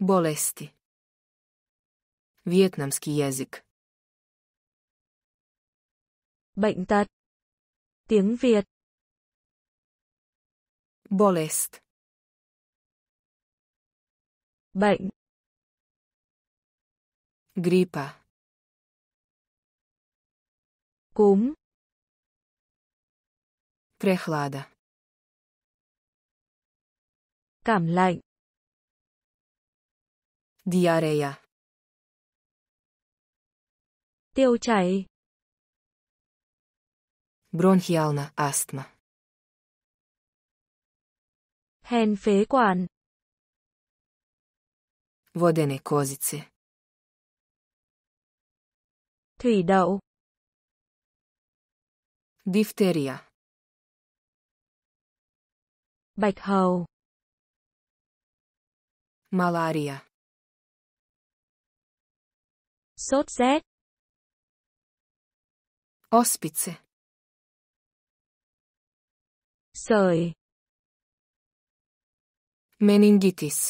Bolesti. Vijetnamski jezik. Bệnh tật. Tiếng Việt. Bolest. Bệnh. Gripa. Cúm. Prehlada. Cảm lạnh. Diarreia. Tiêu chảy. Bronchialna astma. Hèn phế quản. Vodene kozice. Thủy đậu. difteria, Bạch hầu. Malaria. sốt rét. Ospice. Sởi. Meningitis.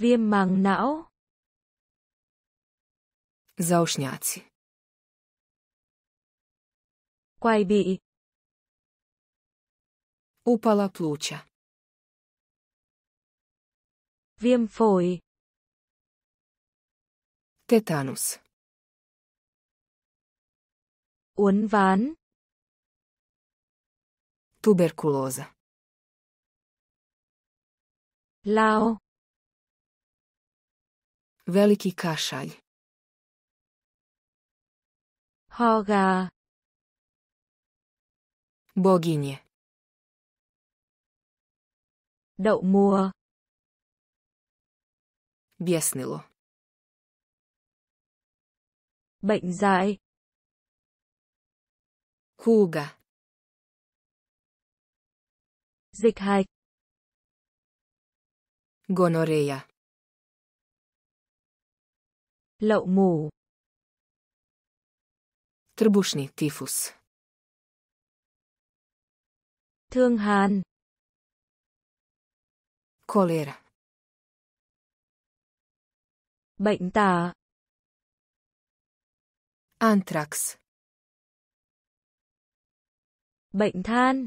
Viêm màng não. Zaušnjaci. Quay bị. Upala pluća. Viêm phổi. Tetanus. Uốn Tuberkuloza. Lao. Veliki kašalj. Hoga. Boginje. Đậu mùa. Bjesnilo. bệnh dại Ruga. Dịch hại, Gonorrhea. Lậu mù. Trbušni typhus, Thương hàn. Cholera. Bệnh tả. Anthrax. Bệnh than.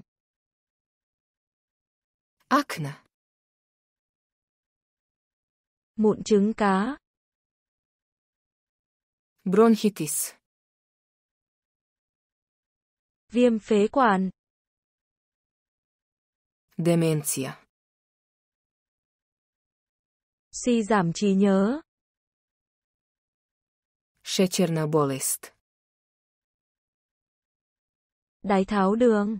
Acne. Mụn trứng cá. Bronchitis. Viêm phế quản. Dementia. Suy si giảm trí nhớ. Šećerna bolest. Đái tháo đường.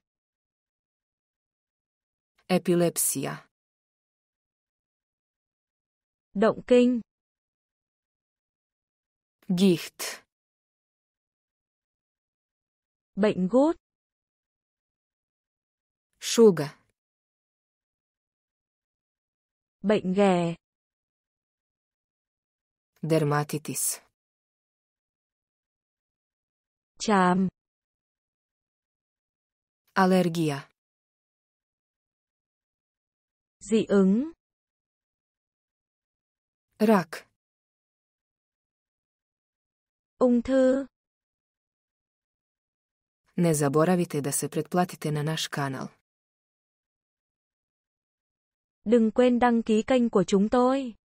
Epilepsija. Động kinh. Gicht. Bệnh gút. Sugar. Bệnh ghè. Dermatitis. Chạm. Alergia. Dị ứng. Rak. Ung thư. Ne zaboravite da se pretplatite na naš kanal. Đừng quên đăng ký kênh của chúng tôi.